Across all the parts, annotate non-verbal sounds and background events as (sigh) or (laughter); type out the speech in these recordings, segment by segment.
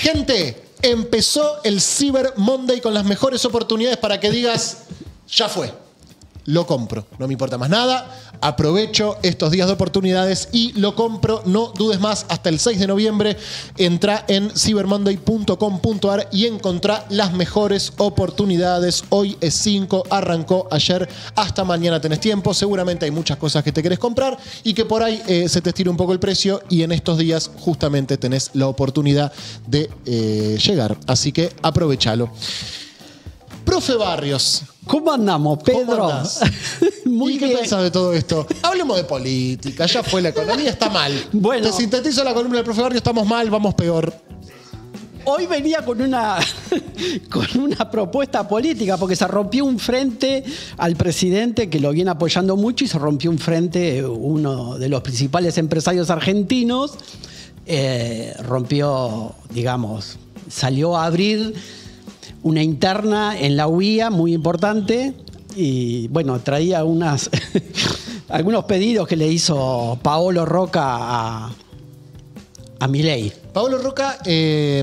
Gente, empezó el Cyber Monday con las mejores oportunidades para que digas, ya fue lo compro. No me importa más nada. Aprovecho estos días de oportunidades y lo compro. No dudes más. Hasta el 6 de noviembre entra en cybermonday.com.ar y encontrá las mejores oportunidades. Hoy es 5, arrancó ayer. Hasta mañana tenés tiempo. Seguramente hay muchas cosas que te querés comprar y que por ahí eh, se te estira un poco el precio. Y en estos días justamente tenés la oportunidad de eh, llegar. Así que aprovechalo. Profe Barrios. ¿Cómo andamos, Pedro? (laughs) Muy ¿Y qué de todo esto? Hablemos de política, ya fue la economía, está mal. (laughs) Bueno. Te sintetizo la columna del profe Barrios, estamos mal, vamos peor. Hoy venía con una, (laughs) con una propuesta política, porque se rompió un frente al presidente que lo viene apoyando mucho y se rompió un frente uno de los principales empresarios argentinos. Eh, rompió, digamos, salió a abrir una interna en la UIA muy importante y bueno, traía unas (laughs) algunos pedidos que le hizo Paolo Roca a, a Milei. Paolo Roca, eh,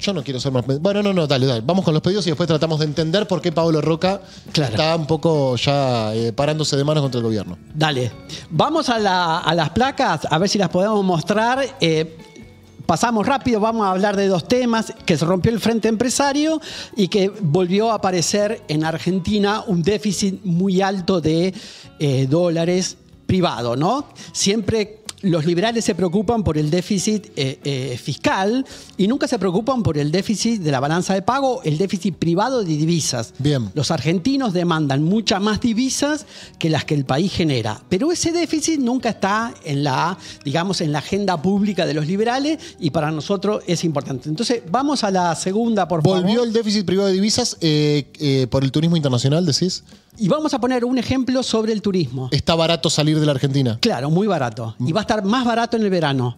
yo no quiero ser más. Bueno, no, no, dale, dale. Vamos con los pedidos y después tratamos de entender por qué Paolo Roca está un poco ya eh, parándose de manos contra el gobierno. Dale. Vamos a, las placas, a ver si las podemos mostrar. Eh, pasamos rápido, vamos a hablar de dos temas, que se rompió el Frente Empresario y que volvió a aparecer en Argentina un déficit muy alto de eh, dólares privado, ¿no? Siempre los liberales se preocupan por el déficit eh, eh, fiscal y nunca se preocupan por el déficit de la balanza de pago, el déficit privado de divisas. Bien. Los argentinos demandan muchas más divisas que las que el país genera, pero ese déficit nunca está en la, digamos, en la agenda pública de los liberales y para nosotros es importante. Entonces, vamos a la segunda, por favor. ¿Volvió el déficit privado de divisas eh, por el turismo internacional, decís? Y vamos a poner un ejemplo sobre el turismo. Está barato salir de la Argentina. Claro, muy barato. Y va a estar más barato en el verano.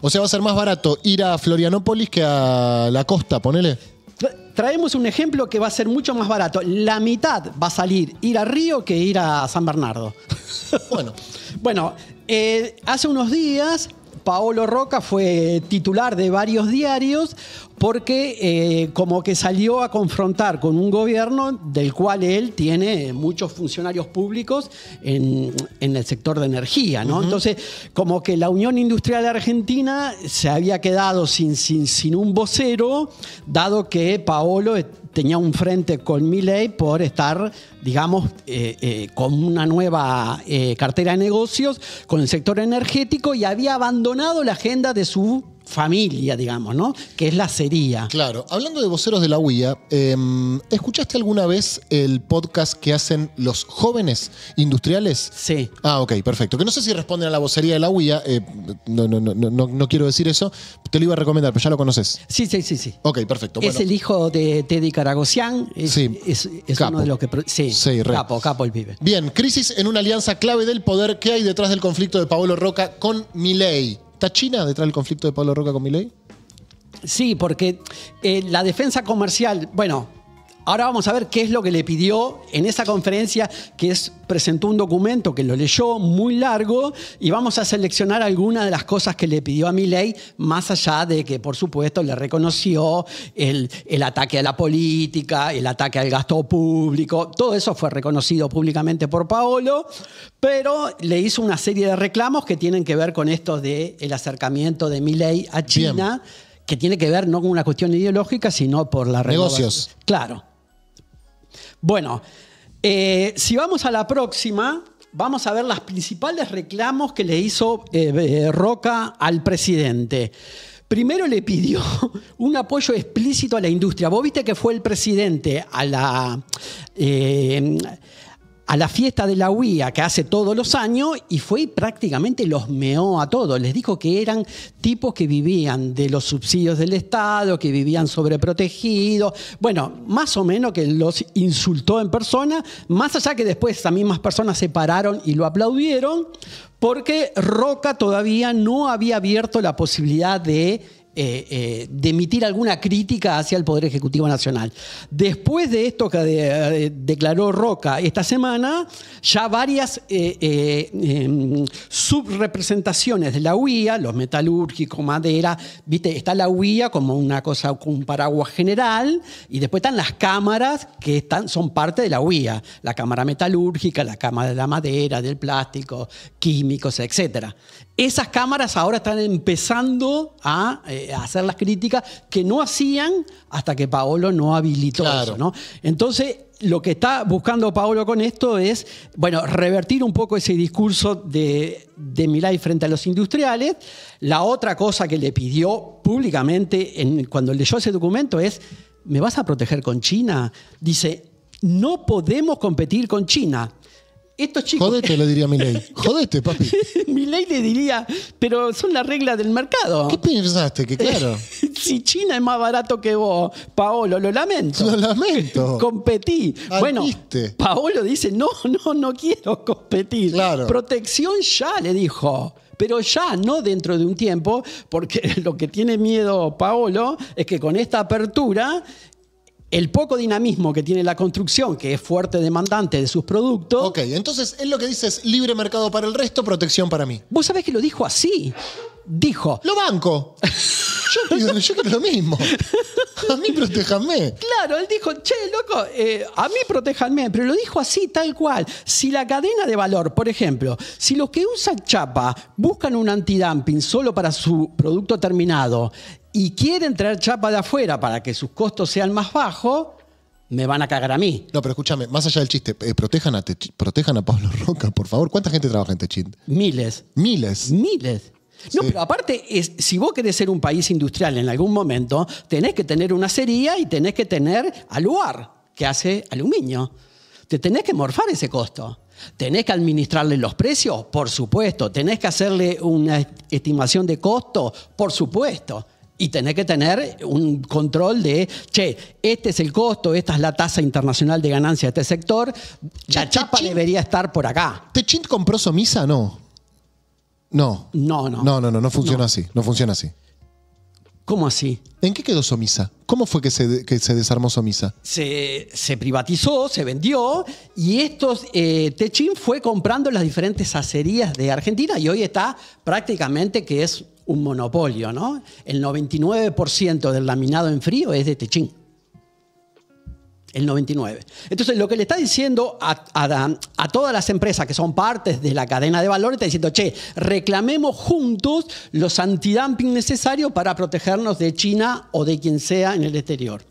O sea, va a ser más barato ir a Florianópolis que a la costa, ponele. Traemos un ejemplo que va a ser mucho más barato. La mitad va a salir ir a Río que ir a San Bernardo. (laughs) bueno. bueno, eh, hace unos días Paolo Roca fue titular de varios diarios porque eh, como que salió a confrontar con un gobierno del cual él tiene muchos funcionarios públicos en, el sector de energía, ¿no? Entonces, como que la Unión Industrial Argentina se había quedado sin, sin un vocero, dado que Paolo tenía un frente con Milley por estar, digamos, eh, eh, con una nueva eh, cartera de negocios, con el sector energético y había abandonado la agenda de su familia, digamos, ¿no? Que es la acería. Claro. Hablando de voceros de la UIA, em, ¿escuchaste alguna vez el podcast que hacen los jóvenes industriales? Sí. Ah, ok, perfecto. Que no sé si responden a la vocería de la UIA, eh, no, no, no, no, no quiero decir eso, te lo iba a recomendar, pero ya lo conoces. Sí, sí, sí, sí. Ok, perfecto. Es el hijo de Teddy Caragocián, es, uno de los que... Sí, sí capo, capo el vive. Bien, crisis en una alianza clave del poder. ¿Qué hay detrás del conflicto de Paolo Roca con Milei? ¿Está China detrás del conflicto de Pablo Roca con Milei? Sí, porque eh, la defensa comercial, bueno, Ahora vamos a ver qué es lo que le pidió en esa conferencia, que es presentó un documento que lo leyó muy largo y vamos a seleccionar algunas de las cosas que le pidió a Milei, más allá de que, por supuesto, le reconoció el, el ataque a la política, el ataque al gasto público, todo eso fue reconocido públicamente por Paolo, pero le hizo una serie de reclamos que tienen que ver con esto del acercamiento de Milei a China. que tiene que ver no con una cuestión ideológica, sino por la... Negocios. Claro, bueno, eh, si vamos a la próxima, vamos a ver las principales reclamos que le hizo eh, eh, Roca al presidente. Primero le pidió (laughs) un apoyo explícito a la industria. Vos viste que fue el presidente a la, a la fiesta de la UIA que hace todos los años y fue prácticamente los meó a todos. Les dijo que eran tipos que vivían de los subsidios del Estado, que vivían sobreprotegidos. Bueno, más o menos que los insultó en persona, más allá que después esas mismas personas se pararon y lo aplaudieron, porque Roca todavía no había abierto la posibilidad de eh, eh, de emitir alguna crítica hacia el Poder Ejecutivo Nacional. Después de esto que eh, declaró Roca esta semana, ya varias em, subrepresentaciones de la UIA, los metalúrgicos, madera, ¿viste? está la UIA como una cosa, un paraguas general, y después están las cámaras que están, son parte de la UIA, la Cámara Metalúrgica, la Cámara de la Madera, del Plástico, Químicos, etc. Esas cámaras ahora están empezando eh, a, hacer las críticas que no hacían hasta que Paolo no habilitó eso, Entonces, lo que está buscando Paolo con esto es, bueno, revertir un poco ese discurso de, de Milay frente a los industriales. La otra cosa que le pidió públicamente en, cuando leyó ese documento es, ¿me vas a proteger con China? Dice, no podemos competir con China. Jodete, le diría ley. (laughs) Jodete, papi. (laughs) Mi ley le diría, pero son las reglas del mercado. ¿Qué pensaste? Que claro. (laughs) si China es más barato que vos, Paolo, lo lamento. Lo lamento. Competí. bueno, Paolo dice, no, no, no quiero competir. Claro. Protección ya, le dijo pero ya no dentro de un tiempo, porque lo que tiene miedo Paolo es que con esta apertura el poco dinamismo que tiene la construcción, que es fuerte demandante de sus productos. Ok, entonces él lo que dice es libre mercado para el resto, protección para mí. Vos sabés que lo dijo así. Dijo. Lo banco. Yo, creo lo mismo. A mí protéjanme. Claro, él dijo, che, loco, eh, a mí protéjanme, pero lo dijo así, tal cual. Si la cadena de valor, por ejemplo, si los que usan chapa buscan un antidumping solo para su producto terminado y quieren traer chapa de afuera para que sus costos sean más bajos, me van a cagar a mí. No, pero escúchame, más allá del chiste, eh, protejan, a protejan a Pablo Roca, por favor. ¿Cuánta gente trabaja en Techint? Miles. Miles. Miles. No, pero aparte, si vos querés ser un país industrial en algún momento, tenés que tener una acería y tenés que tener aluar, que hace aluminio. Te tenés que morfar ese costo. ¿Tenés que administrarle los precios? Por supuesto. ¿Tenés que hacerle una estimación de costo? Por supuesto y tenés que tener un control de, che, este es el costo, esta es la tasa internacional de ganancia de este sector, la este chapa debería estar por acá. Techin ¿Este compró Somisa? No. No. No, no. No, no, no, no funciona así. No funciona así. ¿Cómo así? ¿En qué quedó Somisa? ¿Cómo fue que se, desarmó Somisa? Se, privatizó, se vendió y estos, eh, Techín fue comprando las diferentes acerías de Argentina y hoy está prácticamente que es un monopolio, ¿no? El 99% del laminado en frío es de Techín. El 99. Entonces, lo que le está diciendo a, a, todas las empresas que son partes de la cadena de valor, está diciendo, che, reclamemos juntos los antidumping necesarios para protegernos de China o de quien sea en el exterior.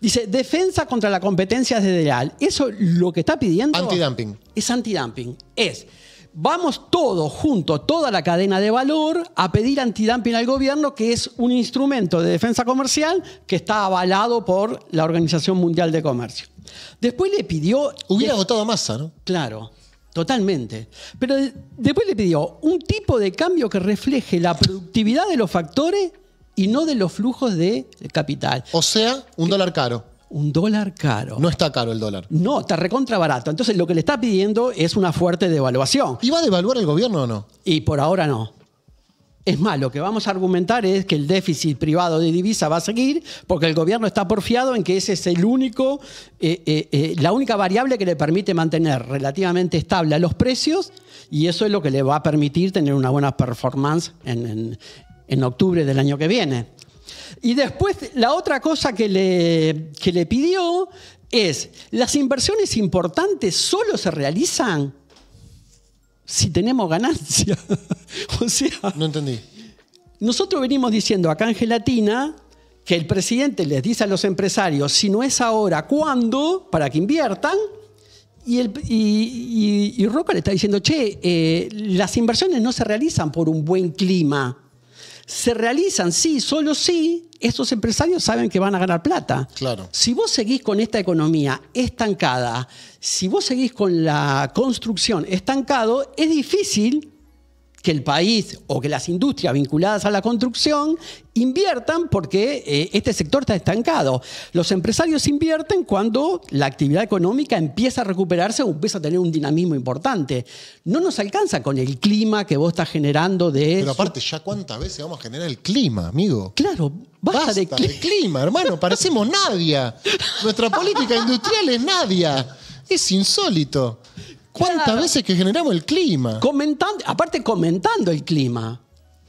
Dice, defensa contra la competencia desleal. Eso lo que está pidiendo... Antidumping. Es antidumping. Es vamos todos juntos, toda la cadena de valor, a pedir antidumping al gobierno, que es un instrumento de defensa comercial que está avalado por la Organización Mundial de Comercio. Después le pidió... Hubiera votado a ¿no? Claro. Totalmente. Pero después le pidió un tipo de cambio que refleje la productividad de los factores y no de los flujos de capital. O sea, un dólar caro un dólar caro. No está caro el dólar. No, está recontra barato. Entonces lo que le está pidiendo es una fuerte devaluación. ¿Y va a devaluar el gobierno o no? Y por ahora no. Es más, lo que vamos a argumentar es que el déficit privado de divisa va a seguir porque el gobierno está porfiado en que ese es el único, eh, eh, eh, la única variable que le permite mantener relativamente estable a los precios y eso es lo que le va a permitir tener una buena performance en octubre del año que viene. Y después la otra cosa que le, pidió es, las inversiones importantes solo se realizan si tenemos ganancia. (laughs) o sea... No entendí. Nosotros venimos diciendo acá en Gelatina que el presidente les dice a los empresarios, si no es ahora, ¿cuándo? Para que inviertan. Y, el, Roca le está diciendo, che, eh, las inversiones no se realizan por un buen clima se realizan, sí, solo sí, estos empresarios saben que van a ganar plata. Claro. Si vos seguís con esta economía estancada, si vos seguís con la construcción estancado, es difícil que el país o que las industrias vinculadas a la construcción inviertan porque eh, este sector está estancado. Los empresarios invierten cuando la actividad económica empieza a recuperarse o empieza a tener un dinamismo importante. No nos alcanza con el clima que vos estás generando de... Pero aparte, ¿ya cuántas veces vamos a generar el clima, amigo? Claro, basta, de, de, clima, hermano, parecemos Nadia. Nuestra política industrial es Nadia. Es insólito. ¿Cuántas veces que generamos el clima? Comentando, aparte comentando el clima.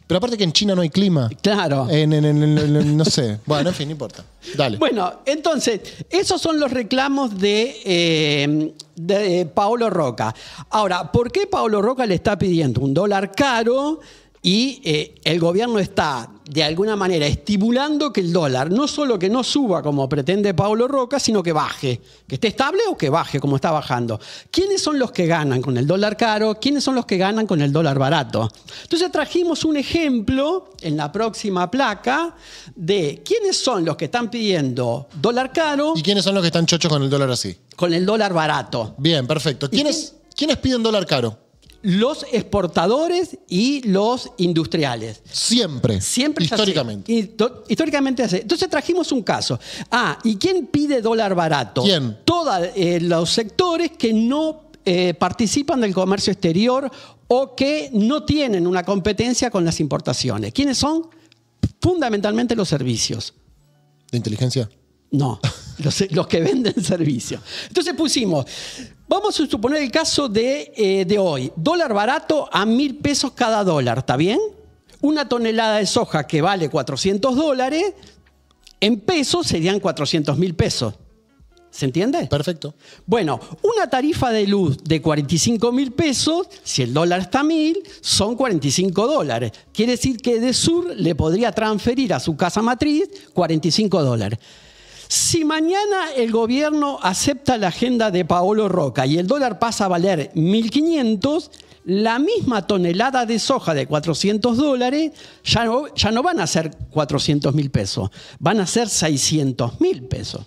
Pero aparte que en China no hay clima. Claro. no sé. (laughs) Bueno, en fin, no importa. Dale. Bueno, entonces, esos son los reclamos de, eh, de Paolo Roca. Ahora, ¿por qué Paolo Roca le está pidiendo un dólar caro y eh, el gobierno está de alguna manera estimulando que el dólar no solo que no suba como pretende Pablo Roca, sino que baje, que esté estable o que baje como está bajando. ¿Quiénes son los que ganan con el dólar caro? ¿Quiénes son los que ganan con el dólar barato? Entonces trajimos un ejemplo en la próxima placa de quiénes son los que están pidiendo dólar caro. ¿Y quiénes son los que están chochos con el dólar así? Con el dólar barato. Bien, perfecto. ¿Quiénes, ¿quiénes piden dólar caro? los exportadores y los industriales. Siempre. Siempre. Históricamente. Históricamente así. Entonces trajimos un caso. Ah, ¿y quién pide dólar barato? ¿Quién? Todos eh, los sectores que no eh, participan del comercio exterior o que no tienen una competencia con las importaciones. ¿Quiénes son? Fundamentalmente los servicios. ¿De inteligencia? No. (laughs) los, que venden (laughs) servicios. Entonces pusimos, vamos a suponer el caso de, eh, de hoy, dólar barato a mil pesos cada dólar, ¿está bien? Una tonelada de soja que vale 400 dólares, en pesos serían 400 mil pesos. ¿Se entiende? Perfecto. Bueno, una tarifa de luz de 45 mil pesos, si el dólar está a mil, son 45 dólares. Quiere decir que de sur le podría transferir a su casa matriz 45 dólares. Si mañana el gobierno acepta la agenda de Paolo Roca y el dólar pasa a valer 1.500, la misma tonelada de soja de 400 dólares ya no, ya no van a ser 400 mil pesos, van a ser 600 mil pesos.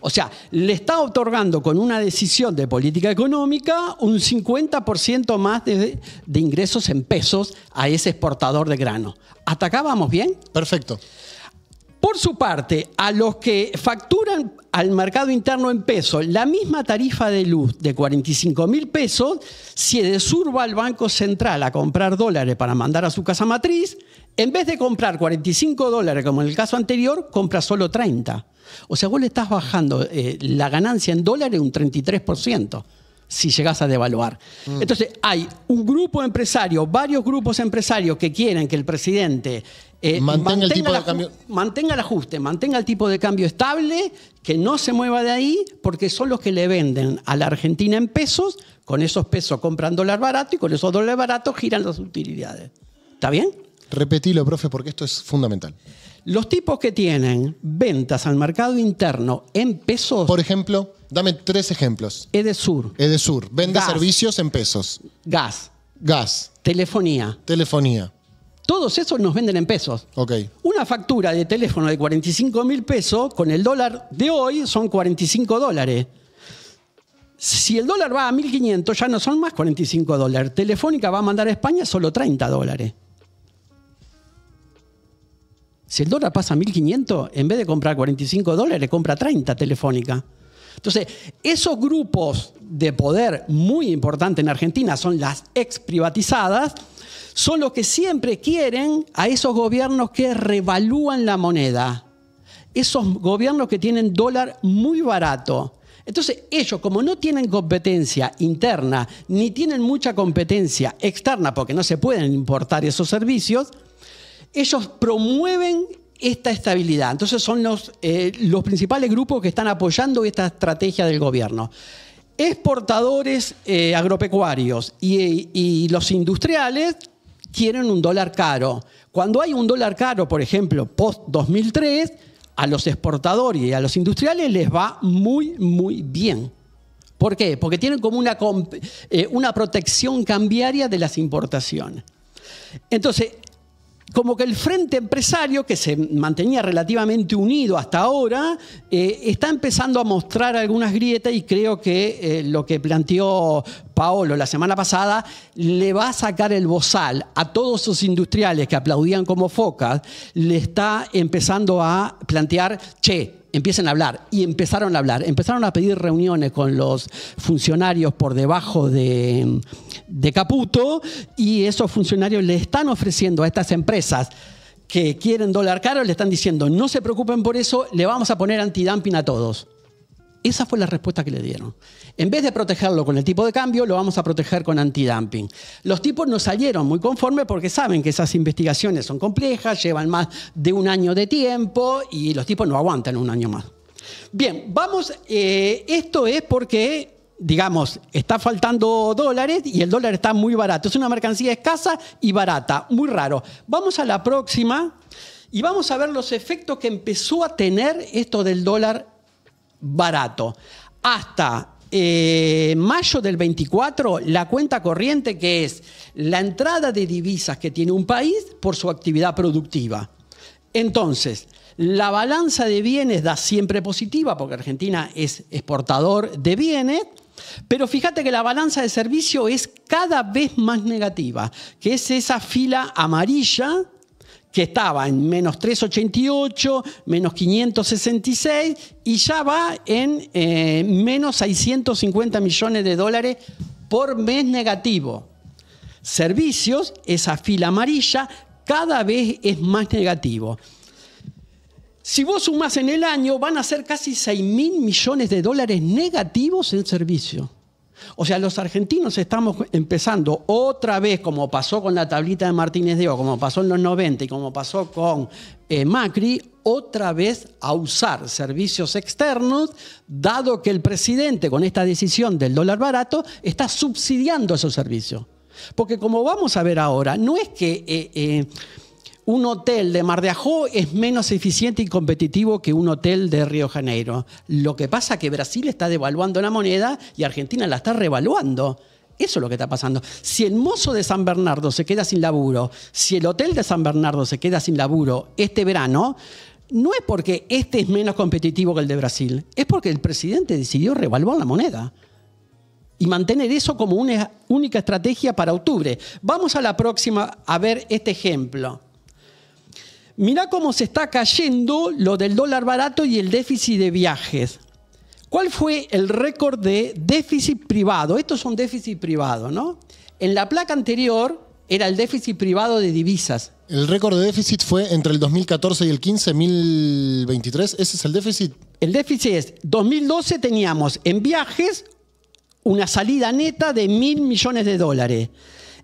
O sea, le está otorgando con una decisión de política económica un 50% más de, de ingresos en pesos a ese exportador de grano. ¿Hasta acá vamos bien? Perfecto. Por su parte, a los que facturan al mercado interno en pesos la misma tarifa de luz de 45 mil pesos, si desurba al Banco Central a comprar dólares para mandar a su casa matriz, en vez de comprar 45 dólares como en el caso anterior, compra solo 30. O sea, vos le estás bajando eh, la ganancia en dólares un 33% si llegas a devaluar. Mm. Entonces, hay un grupo empresario, varios grupos empresarios que quieren que el presidente eh, mantenga, el mantenga el ajuste, mantenga el tipo de cambio estable, que no se mueva de ahí, porque son los que le venden a la Argentina en pesos, con esos pesos compran dólar barato y con esos dólares baratos giran las utilidades. ¿Está bien? Repetilo, profe, porque esto es fundamental. Los tipos que tienen ventas al mercado interno en pesos. Por ejemplo Dame tres ejemplos. Edesur. Edesur. Vende servicios en pesos. Gas. Gas. Telefonía. Telefonía. Todos esos nos venden en pesos. Ok. Una factura de teléfono de 45 mil pesos con el dólar de hoy son 45 dólares. Si el dólar va a 1.500 ya no son más 45 dólares. Telefónica va a mandar a España solo 30 dólares. Si el dólar pasa a 1.500, en vez de comprar 45 dólares, compra 30 Telefónica. Entonces, esos grupos de poder muy importantes en Argentina son las exprivatizadas, son los que siempre quieren a esos gobiernos que revalúan la moneda, esos gobiernos que tienen dólar muy barato. Entonces ellos, como no tienen competencia interna, ni tienen mucha competencia externa, porque no se pueden importar esos servicios, ellos promueven esta estabilidad. Entonces son los, eh, los principales grupos que están apoyando esta estrategia del gobierno. Exportadores eh, agropecuarios y, los industriales quieren un dólar caro. Cuando hay un dólar caro, por ejemplo, post-2003, a los exportadores y a los industriales les va muy, muy bien. ¿Por qué? Porque tienen como una, eh, una protección cambiaria de las importaciones. Entonces, como que el frente empresario, que se mantenía relativamente unido hasta ahora, eh, está empezando a mostrar algunas grietas y creo que eh, lo que planteó Paolo la semana pasada le va a sacar el bozal a todos esos industriales que aplaudían como focas, le está empezando a plantear, che, empiecen a hablar. Y empezaron a hablar. Empezaron a pedir reuniones con los funcionarios por debajo de, Caputo y esos funcionarios le están ofreciendo a estas empresas que quieren dólar caro, le están diciendo, no se preocupen por eso, le vamos a poner antidumping a todos. Esa fue la respuesta que le dieron. En vez de protegerlo con el tipo de cambio, lo vamos a proteger con antidumping. Los tipos no salieron muy conformes porque saben que esas investigaciones son complejas, llevan más de un año de tiempo y los tipos no aguantan un año más. Bien, vamos, eh, esto es porque, digamos, está faltando dólares y el dólar está muy barato. Es una mercancía escasa y barata, muy raro. Vamos a la próxima y vamos a ver los efectos que empezó a tener esto del dólar barato. Hasta eh, mayo del 24, la cuenta corriente que es la entrada de divisas que tiene un país por su actividad productiva. Entonces, la balanza de bienes da siempre positiva porque Argentina es exportador de bienes. Pero fíjate que la balanza de servicio es cada vez más negativa, que es esa fila amarilla que estaba en menos 388, menos 566 y ya va en eh, menos 650 millones de dólares por mes negativo. Servicios, esa fila amarilla, cada vez es más negativo. Si vos sumás en el año, van a ser casi 6 mil millones de dólares negativos en servicio. O sea, los argentinos estamos empezando otra vez, como pasó con la tablita de Martínez de O, como pasó en los 90 y como pasó con eh, Macri, otra vez a usar servicios externos, dado que el presidente con esta decisión del dólar barato está subsidiando esos servicios. Porque como vamos a ver ahora, no es que... Eh, eh, un hotel de Mar de Ajó es menos eficiente y competitivo que un hotel de Río Janeiro. Lo que pasa es que Brasil está devaluando la moneda y Argentina la está revaluando. Eso es lo que está pasando. Si el mozo de San Bernardo se queda sin laburo, si el hotel de San Bernardo se queda sin laburo este verano, no es porque este es menos competitivo que el de Brasil, es porque el presidente decidió revaluar la moneda y mantener eso como una única estrategia para octubre. Vamos a la próxima a ver este ejemplo mirá cómo se está cayendo lo del dólar barato y el déficit de viajes. ¿Cuál fue el récord de déficit privado? Esto es un déficit privado, ¿no? En la placa anterior era el déficit privado de divisas. El récord de déficit fue entre el 2014 y el 15, 1023. ¿Ese es el déficit? El déficit es, 2012 teníamos en viajes una salida neta de mil millones de dólares.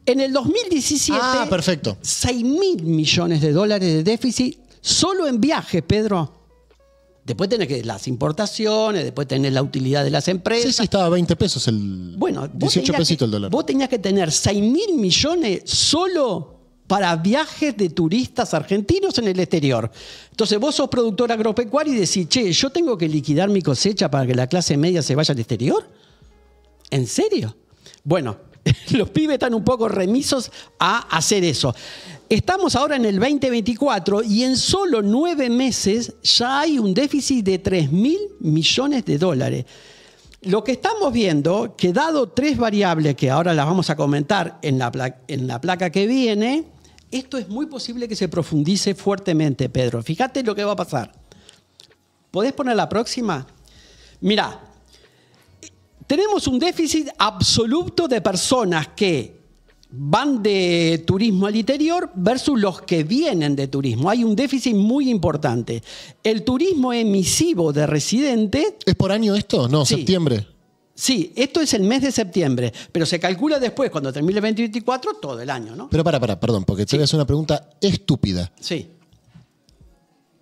En el 2017, 6 ah, mil millones de dólares de déficit solo en viajes, Pedro. Después tenés que las importaciones, después tenés la utilidad de las empresas. Sí, sí, estaba a 20 pesos el. Bueno, 18 pesitos el dólar. Vos tenías que tener 6 mil millones solo para viajes de turistas argentinos en el exterior. Entonces vos sos productor agropecuario y decís, che, yo tengo que liquidar mi cosecha para que la clase media se vaya al exterior. ¿En serio? Bueno, (laughs) los pibes están un poco remisos a hacer eso. Estamos ahora en el 2024 y en solo nueve meses ya hay un déficit de 3 mil millones de dólares. Lo que estamos viendo, que dado tres variables que ahora las vamos a comentar en la, placa, en la placa que viene, esto es muy posible que se profundice fuertemente, Pedro. Fíjate lo que va a pasar. ¿Podés poner la próxima? Mira, tenemos un déficit absoluto de personas que van de turismo al interior versus los que vienen de turismo. Hay un déficit muy importante. El turismo emisivo de residente... ¿Es por año esto? No, septiembre. Sí, esto es el mes de septiembre, pero se calcula después, cuando termine el 2024, todo el año, ¿no? Pero para, para, perdón, porque te voy a hacer una pregunta estúpida. Sí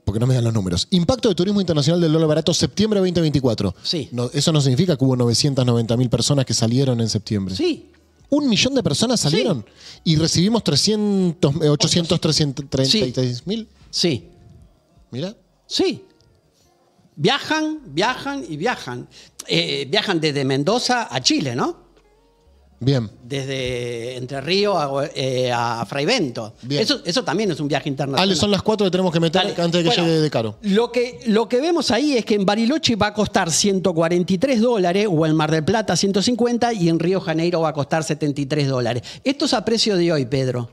porque no me dan los números. Impacto de turismo internacional del dólar barato septiembre 2024. Sí. eso no significa que hubo 990 mil personas que salieron en septiembre. Sí. Un millón de personas salieron y recibimos 300, eh, mil. Sí. Mira. Sí. Viajan, viajan y viajan. Eh, viajan desde Mendoza a Chile, ¿no? Bien. Desde Entre Ríos eh, a, Fraivento. Eso, eso, también es un viaje internacional. Ale, son las cuatro que tenemos que meter antes de que llegue de caro. Lo que, lo que vemos ahí es que en Bariloche va a costar 143 dólares, o en Mar del Plata 150, y en Río Janeiro va a costar 73 dólares. Esto es a precio de hoy, Pedro.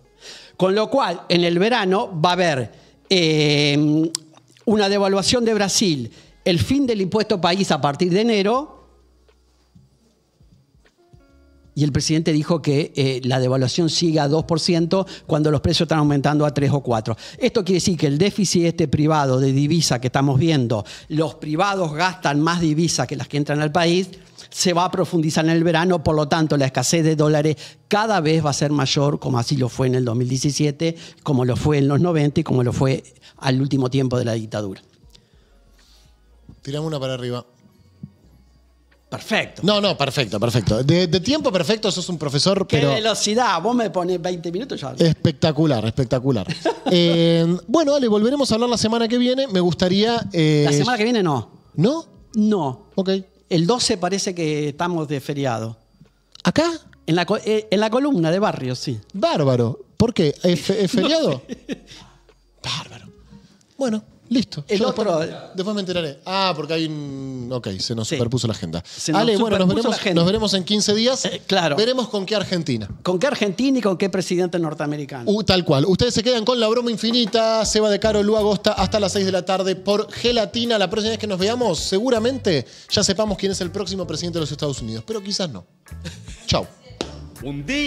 Con lo cual, en el verano va a haber eh, una devaluación de Brasil, el fin del impuesto país a partir de enero y el presidente dijo que eh, la devaluación sigue a 2% cuando los precios están aumentando a 3 o 4. Esto quiere decir que el déficit este privado de divisa que estamos viendo, los privados gastan más divisas que las que entran al país, se va a profundizar en el verano, por lo tanto la escasez de dólares cada vez va a ser mayor, como así lo fue en el 2017, como lo fue en los 90 y como lo fue al último tiempo de la dictadura. Tiramos una para arriba. Perfecto. No, no, perfecto, perfecto. De, tiempo perfecto, sos un profesor, pero... velocidad! Vos me pones 20 minutos ya. Espectacular, espectacular. (laughs) Eh, bueno, Ale, volveremos a hablar la semana que viene. Me gustaría... Eh, la semana que viene no. ¿No? No. Ok. El 12 parece que estamos de feriado. ¿Acá? En la, eh, en la columna de barrio, sí. Bárbaro. ¿Por qué? ¿Es, (laughs) feriado? Bárbaro. Bueno. Listo. El otro. Después, me enteraré. Ah, porque hay un. Ok, se nos superpuso la agenda. nos Ale, bueno, nos veremos, en 15 días. Eh, claro. Veremos con qué Argentina. Con qué Argentina y con qué presidente norteamericano. Uh, tal cual. Ustedes se quedan con la broma infinita. Se va de Caro, Lu Agosta, hasta las 6 de la tarde por Gelatina. La próxima vez que nos veamos, seguramente ya sepamos quién es el próximo presidente de los Estados Unidos. Pero quizás no. Chau. Un día.